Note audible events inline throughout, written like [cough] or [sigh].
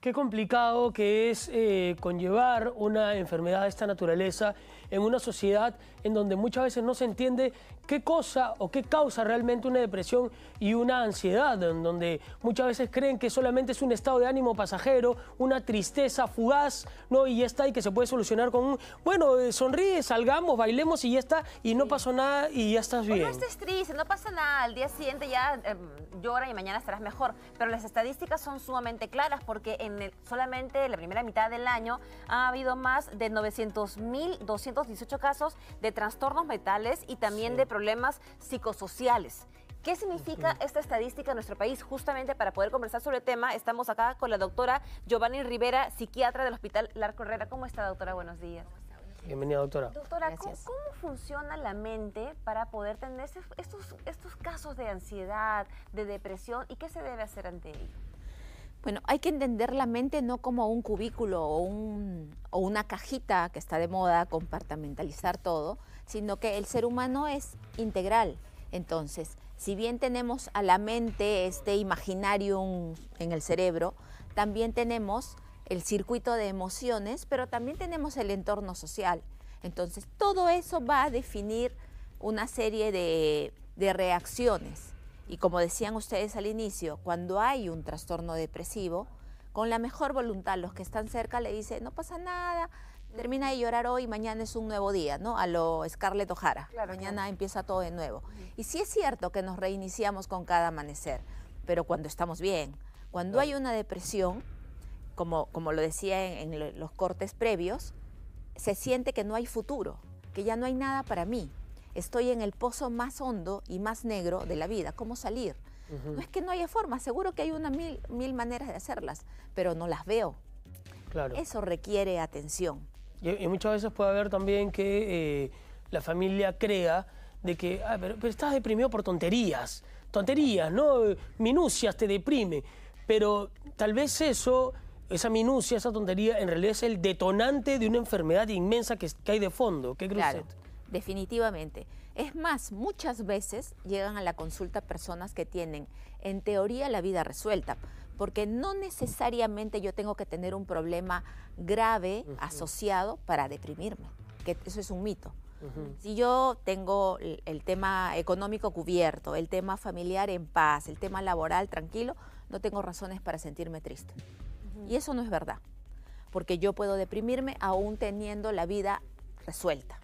Qué complicado que es eh, conllevar una enfermedad de esta naturaleza en una sociedad en donde muchas veces no se entiende qué cosa o qué causa realmente una depresión y una ansiedad, en donde muchas veces creen que solamente es un estado de ánimo pasajero, una tristeza fugaz, ¿no? Y ya está, y que se puede solucionar con un, bueno, eh, sonríe, salgamos, bailemos y ya está, y no pasó nada y ya estás bien. no estés triste, no pasa nada, al día siguiente ya em, llora y mañana estarás mejor, pero las estadísticas son sumamente claras porque solamente en la primera mitad del año ha habido más de 900.218 casos de trastornos mentales y también de problemas psicosociales. ¿Qué significa esta estadística en nuestro país? Justamente para poder conversar sobre el tema, estamos acá con la doctora Giovanni Rivera, psiquiatra del Hospital Larco Herrera. ¿Cómo está, doctora? Buenos días. Bienvenida, doctora. Doctora, ¿cómo, funciona la mente para poder tener estos, estos casos de ansiedad, de depresión y qué se debe hacer ante ello? Bueno, hay que entender la mente no como un cubículo o, una cajita que está de moda, compartamentalizar todo, sino que el ser humano es integral. Entonces, si bien tenemos a la mente este imaginario en el cerebro, también tenemos el circuito de emociones, pero también tenemos el entorno social. Entonces, todo eso va a definir una serie de reacciones. Y como decían ustedes al inicio, cuando hay un trastorno depresivo, con la mejor voluntad los que están cerca le dicen, no pasa nada, termina de llorar hoy, mañana es un nuevo día, ¿no? A lo Scarlett O'Hara, mañana empieza todo de nuevo. Y sí es cierto que nos reiniciamos con cada amanecer, pero cuando estamos bien, cuando hay una depresión, como, como lo decía en los cortes previos, se siente que no hay futuro, que ya no hay nada para mí, estoy en el pozo más hondo y más negro de la vida, ¿cómo salir? No es que no haya forma, seguro que hay una mil, mil, maneras de hacerlas, pero no las veo. Claro. Eso requiere atención. Y, muchas veces puede haber también que eh, la familia crea de que, ah, pero, estás deprimido por tonterías, tonterías, ¿no? Minucias te deprime, pero tal vez eso esa minucia, esa tontería, en realidad es el detonante de una enfermedad inmensa que, hay de fondo. ¿Qué crees? definitivamente. Es más, muchas veces llegan a la consulta personas que tienen, en teoría, la vida resuelta, porque no necesariamente yo tengo que tener un problema grave asociado para deprimirme, que eso es un mito. Si yo tengo el, tema económico cubierto, el tema familiar en paz, el tema laboral tranquilo, no tengo razones para sentirme triste. Y eso no es verdad, porque yo puedo deprimirme aún teniendo la vida resuelta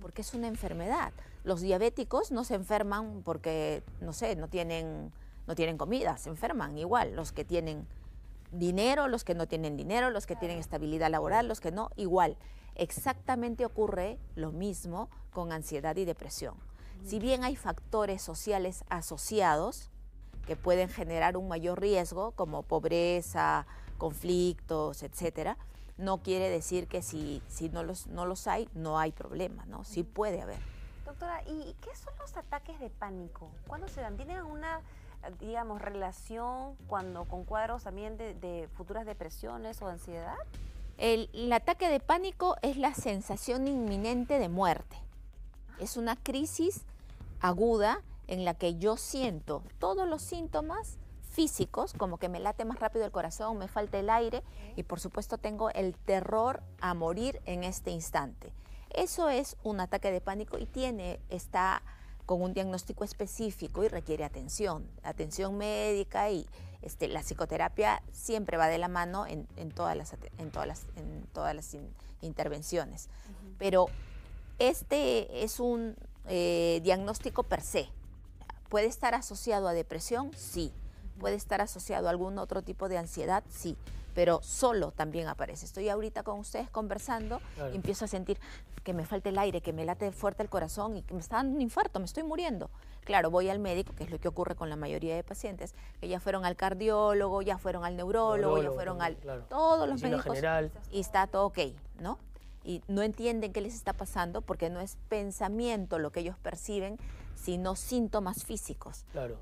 porque es una enfermedad. Los diabéticos no se enferman porque, no sé, no tienen, comida, se enferman igual. Los que tienen dinero, los que no tienen dinero, los que tienen estabilidad laboral, los que no, igual. Exactamente ocurre lo mismo con ansiedad y depresión. Si bien hay factores sociales asociados que pueden generar un mayor riesgo, como pobreza, conflictos, etcétera, no quiere decir que si, si no, los, no los hay, no hay problema, ¿no? Sí puede haber. Doctora, ¿y qué son los ataques de pánico? ¿Cuándo se dan? ¿Tienen una, digamos, relación cuando, con cuadros también de, futuras depresiones o ansiedad? el, ataque de pánico es la sensación inminente de muerte. Ah. Es una crisis aguda en la que yo siento todos los síntomas físicos, como que me late más rápido el corazón, me falta el aire y por supuesto tengo el terror a morir en este instante. Eso es un ataque de pánico y tiene, está con un diagnóstico específico y requiere atención, atención médica y este, la psicoterapia siempre va de la mano en, todas, las, intervenciones. Pero este es un eh, diagnóstico per se. ¿Puede estar asociado a depresión? Sí puede estar asociado a algún otro tipo de ansiedad, sí, pero solo también aparece. Estoy ahorita con ustedes conversando y empiezo a sentir que me falta el aire, que me late fuerte el corazón y que me está dando un infarto, me estoy muriendo. Claro, voy al médico, que es lo que ocurre con la mayoría de pacientes, que ya fueron al cardiólogo, ya fueron al neurólogo, ya fueron al... Todos los médicos. Y está todo ok, ¿no? Y no entienden qué les está pasando porque no es pensamiento lo que ellos perciben, sino síntomas físicos. Claro,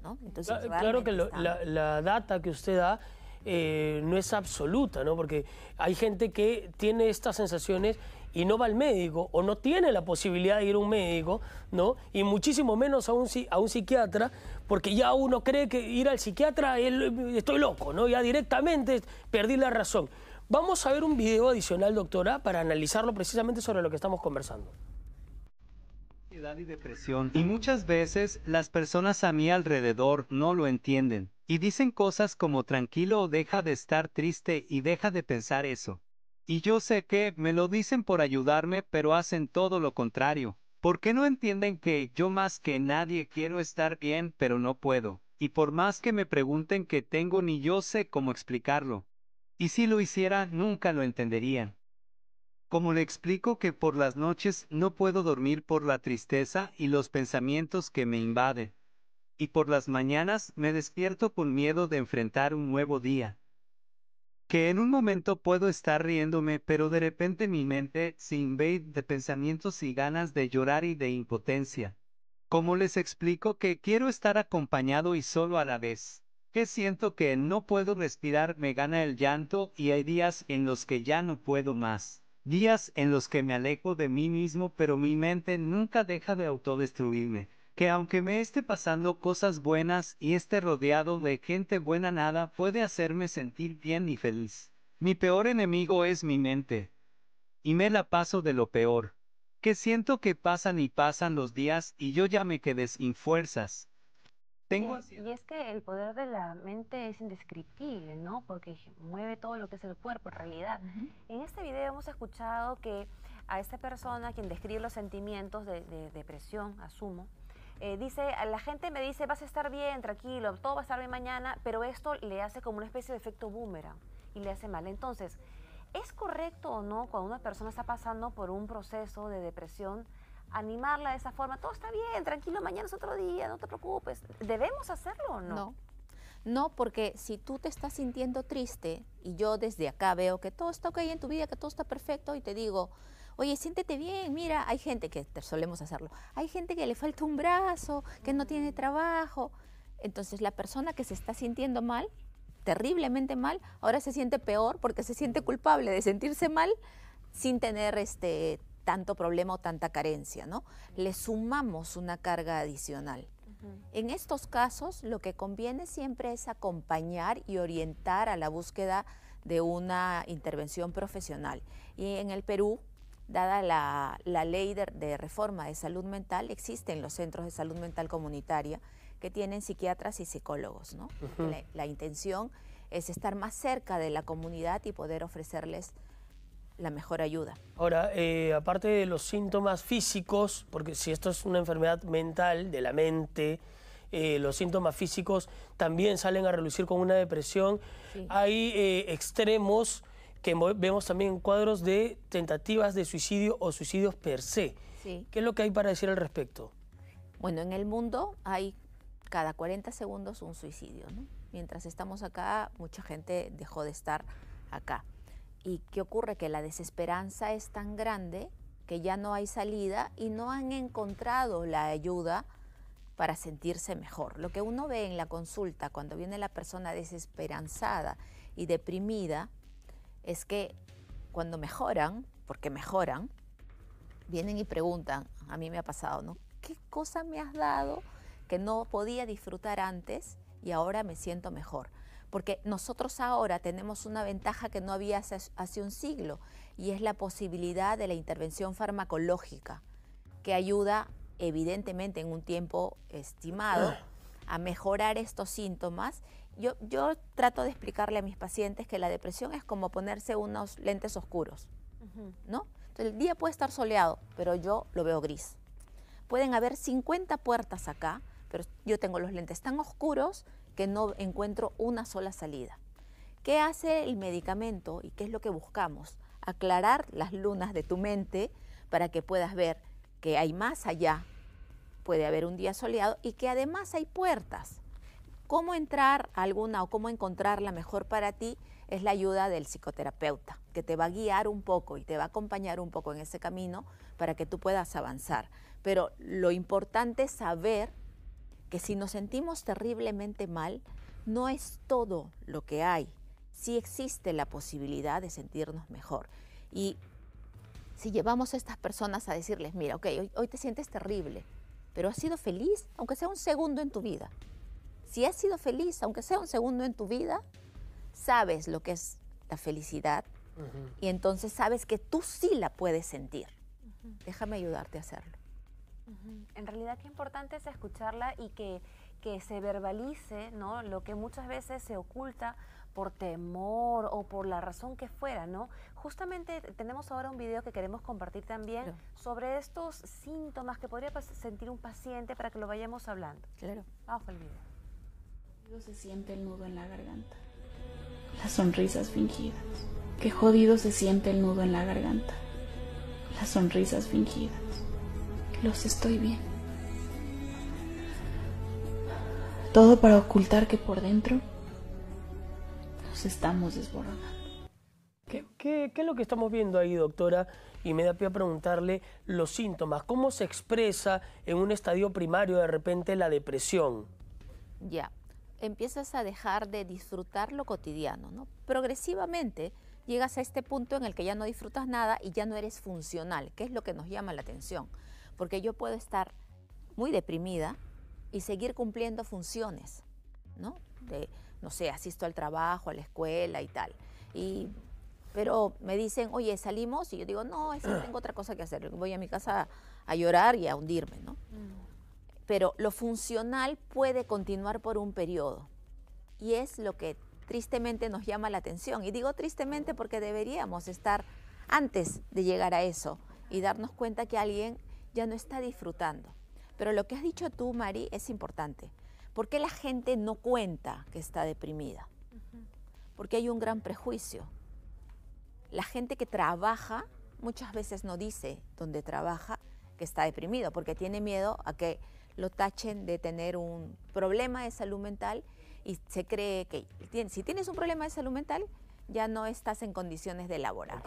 claro que la, data que usted da eh, no es absoluta, ¿no? porque hay gente que tiene estas sensaciones y no va al médico o no tiene la posibilidad de ir a un médico, ¿no? Y muchísimo menos a un, a un psiquiatra, porque ya uno cree que ir al psiquiatra estoy loco, ¿no? Ya directamente perdí la razón. Vamos a ver un video adicional, doctora, para analizarlo precisamente sobre lo que estamos conversando y depresión. Y muchas veces las personas a mi alrededor no lo entienden. Y dicen cosas como tranquilo o deja de estar triste y deja de pensar eso. Y yo sé que me lo dicen por ayudarme, pero hacen todo lo contrario. porque no entienden que yo más que nadie quiero estar bien, pero no puedo? Y por más que me pregunten que tengo, ni yo sé cómo explicarlo. Y si lo hiciera, nunca lo entenderían. Como le explico que por las noches no puedo dormir por la tristeza y los pensamientos que me invaden. Y por las mañanas me despierto con miedo de enfrentar un nuevo día. Que en un momento puedo estar riéndome, pero de repente mi mente se invade de pensamientos y ganas de llorar y de impotencia. Como les explico que quiero estar acompañado y solo a la vez? Que siento que no puedo respirar, me gana el llanto y hay días en los que ya no puedo más días en los que me alejo de mí mismo pero mi mente nunca deja de autodestruirme, que aunque me esté pasando cosas buenas y esté rodeado de gente buena nada puede hacerme sentir bien y feliz. Mi peor enemigo es mi mente. Y me la paso de lo peor. Que siento que pasan y pasan los días y yo ya me quedé sin fuerzas, y es que el poder de la mente es indescriptible, ¿no? Porque mueve todo lo que es el cuerpo en realidad. En este video hemos escuchado que a esta persona, quien describe los sentimientos de, depresión, asumo, eh, dice, la gente me dice, vas a estar bien, tranquilo, todo va a estar bien mañana, pero esto le hace como una especie de efecto boomerang y le hace mal. Entonces, ¿es correcto o no cuando una persona está pasando por un proceso de depresión? animarla de esa forma, todo está bien, tranquilo, mañana es otro día, no te preocupes. ¿Debemos hacerlo o no? No. porque si tú te estás sintiendo triste y yo desde acá veo que todo está ok en tu vida, que todo está perfecto y te digo, oye, siéntete bien, mira, hay gente que solemos hacerlo, hay gente que le falta un brazo, que no tiene mm. trabajo. Entonces la persona que se está sintiendo mal, terriblemente mal, ahora se siente peor porque se siente culpable de sentirse mal sin tener este tanto problema o tanta carencia, ¿no? Le sumamos una carga adicional. En estos casos, lo que conviene siempre es acompañar y orientar a la búsqueda de una intervención profesional. Y en el Perú, dada la, ley de, reforma de salud mental, existen los centros de salud mental comunitaria que tienen psiquiatras y psicólogos, ¿no? la intención es estar más cerca de la comunidad y poder ofrecerles la mejor ayuda. Ahora, eh, aparte de los síntomas físicos, porque si esto es una enfermedad mental de la mente, eh, los síntomas físicos también salen a relucir con una depresión. Hay eh, extremos que vemos también en cuadros de tentativas de suicidio o suicidios per se. ¿Qué es lo que hay para decir al respecto? Bueno, en el mundo hay cada 40 segundos un suicidio. Mientras estamos acá, mucha gente dejó de estar acá. ¿Y qué ocurre? Que la desesperanza es tan grande que ya no hay salida y no han encontrado la ayuda para sentirse mejor. Lo que uno ve en la consulta cuando viene la persona desesperanzada y deprimida es que cuando mejoran, porque mejoran, vienen y preguntan, a mí me ha pasado, ¿no? ¿Qué cosa me has dado que no podía disfrutar antes y ahora me siento mejor? porque nosotros ahora tenemos una ventaja que no había hace, un siglo y es la posibilidad de la intervención farmacológica que ayuda evidentemente en un tiempo estimado ah. a mejorar estos síntomas. Yo, trato de explicarle a mis pacientes que la depresión es como ponerse unos lentes oscuros, ¿no? Entonces el día puede estar soleado, pero yo lo veo gris. Pueden haber 50 puertas acá, pero yo tengo los lentes tan oscuros que no encuentro una sola salida. ¿Qué hace el medicamento y qué es lo que buscamos? Aclarar las lunas de tu mente para que puedas ver que hay más allá, puede haber un día soleado y que además hay puertas. Cómo entrar alguna o cómo encontrarla mejor para ti es la ayuda del psicoterapeuta, que te va a guiar un poco y te va a acompañar un poco en ese camino para que tú puedas avanzar. Pero lo importante es saber si nos sentimos terriblemente mal, no es todo lo que hay. si existe la posibilidad de sentirnos mejor. Y si llevamos a estas personas a decirles, mira, ok, hoy, te sientes terrible, pero has sido feliz, aunque sea un segundo en tu vida. Si has sido feliz, aunque sea un segundo en tu vida, sabes lo que es la felicidad y entonces sabes que tú sí la puedes sentir. Déjame ayudarte a hacerlo. En realidad qué importante es escucharla y que, se verbalice lo que muchas veces se oculta por temor o por la razón que fuera, Justamente tenemos ahora un video que queremos compartir también sobre estos síntomas que podría sentir un paciente para que lo vayamos hablando. Claro. Vamos el video. Se siente el nudo en la garganta, las sonrisas fingidas. Qué jodido se siente el nudo en la garganta, las sonrisas fingidas los estoy bien. Todo para ocultar que por dentro nos estamos desbordando. ¿Qué, es lo que estamos viendo ahí, doctora? y me da pie a preguntarle los síntomas. ¿Cómo se expresa en un estadio primario de repente la depresión? Ya, empiezas a dejar de disfrutar lo cotidiano, ¿no? Progresivamente llegas a este punto en el que ya no disfrutas nada y ya no eres funcional, que es lo que nos llama la atención porque yo puedo estar muy deprimida y seguir cumpliendo funciones, ¿no? De, no sé, asisto al trabajo, a la escuela y tal. Y, pero me dicen, oye, salimos, y yo digo, no, es que [clears throat] tengo otra cosa que hacer, voy a mi casa a, llorar y a hundirme, ¿no? Mm. Pero lo funcional puede continuar por un periodo, y es lo que tristemente nos llama la atención. Y digo tristemente porque deberíamos estar antes de llegar a eso y darnos cuenta que alguien ya no está disfrutando. Pero lo que has dicho tú, Mari, es importante. ¿Por qué la gente no cuenta que está deprimida? Porque hay un gran prejuicio. La gente que trabaja muchas veces no dice donde trabaja que está deprimido, porque tiene miedo a que lo tachen de tener un problema de salud mental y se cree que si tienes un problema de salud mental, ya no estás en condiciones de laborar,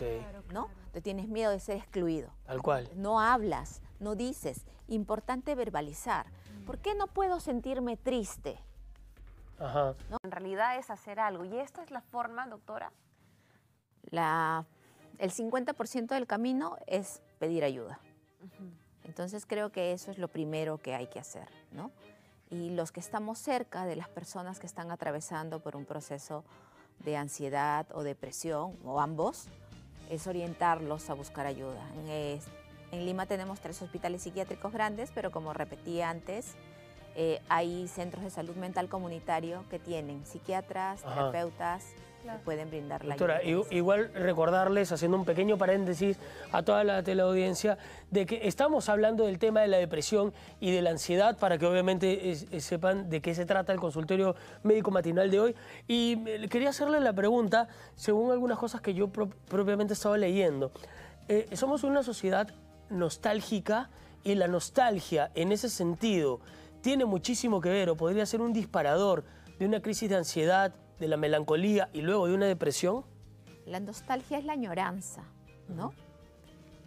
¿no? Te tienes miedo de ser excluido. Tal cual. No hablas, no dices. Importante verbalizar. Mm. ¿Por qué no puedo sentirme triste? Ajá. En realidad es hacer algo. ¿Y esta es la forma, doctora? La, el 50% del camino es pedir ayuda. Entonces creo que eso es lo primero que hay que hacer, ¿no? Y los que estamos cerca de las personas que están atravesando por un proceso de ansiedad o depresión o ambos, es orientarlos a buscar ayuda. En, Lima tenemos tres hospitales psiquiátricos grandes, pero como repetí antes, eh, hay centros de salud mental comunitario que tienen psiquiatras, terapeutas, pueden brindar la Doctora, Igual recordarles, haciendo un pequeño paréntesis a toda la teleaudiencia, de que estamos hablando del tema de la depresión y de la ansiedad, para que obviamente sepan de qué se trata el consultorio médico matinal de hoy. Y eh, quería hacerle la pregunta, según algunas cosas que yo propiamente estaba leyendo. Eh, somos una sociedad nostálgica y la nostalgia en ese sentido tiene muchísimo que ver o podría ser un disparador de una crisis de ansiedad, de la melancolía y luego de una depresión? La nostalgia es la añoranza, ¿no?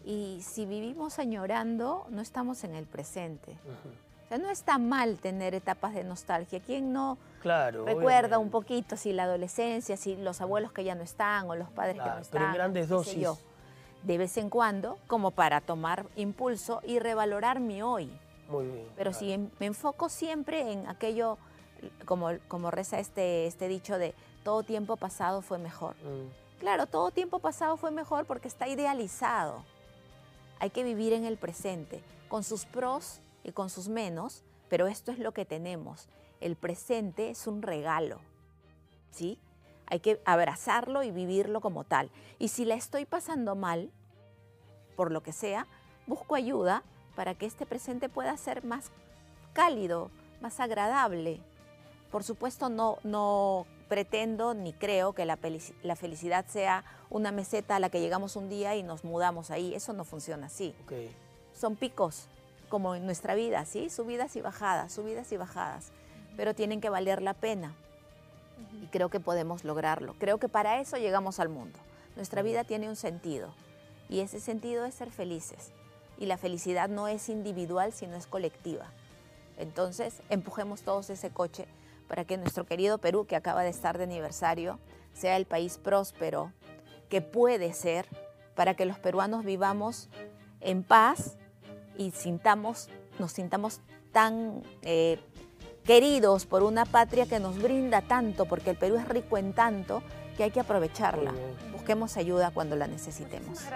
Y si vivimos añorando, no estamos en el presente. O sea, no está mal tener etapas de nostalgia. ¿Quién no claro, recuerda un poquito si la adolescencia, si los abuelos que ya no están o los padres que no están? Pero en grandes dosis. de vez en cuando, como para tomar impulso y revalorar mi hoy. Muy bien. Pero si em, me enfoco siempre en aquello como, como reza este, este, dicho de todo tiempo pasado fue mejor. Mm. Claro, todo tiempo pasado fue mejor porque está idealizado. Hay que vivir en el presente, con sus pros y con sus menos, pero esto es lo que tenemos. El presente es un regalo, ¿sí? Hay que abrazarlo y vivirlo como tal. Y si la estoy pasando mal, por lo que sea, busco ayuda para que este presente pueda ser más cálido, más agradable, por supuesto, no, no pretendo ni creo que la, felicidad sea una meseta a la que llegamos un día y nos mudamos ahí. Eso no funciona así. Son picos, como en nuestra vida, ¿sí? Subidas y bajadas, subidas y bajadas, pero tienen que valer la pena. Y creo que podemos lograrlo. Creo que para eso llegamos al mundo. Nuestra vida tiene un sentido y ese sentido es ser felices. Y la felicidad no es individual, sino es colectiva. Entonces, empujemos todos ese coche para que nuestro querido Perú, que acaba de estar de aniversario, sea el país próspero que puede ser, para que los peruanos vivamos en paz y sintamos, nos sintamos tan eh, queridos por una patria que nos brinda tanto, porque el Perú es rico en tanto que hay que aprovecharla. Busquemos ayuda cuando la necesitemos.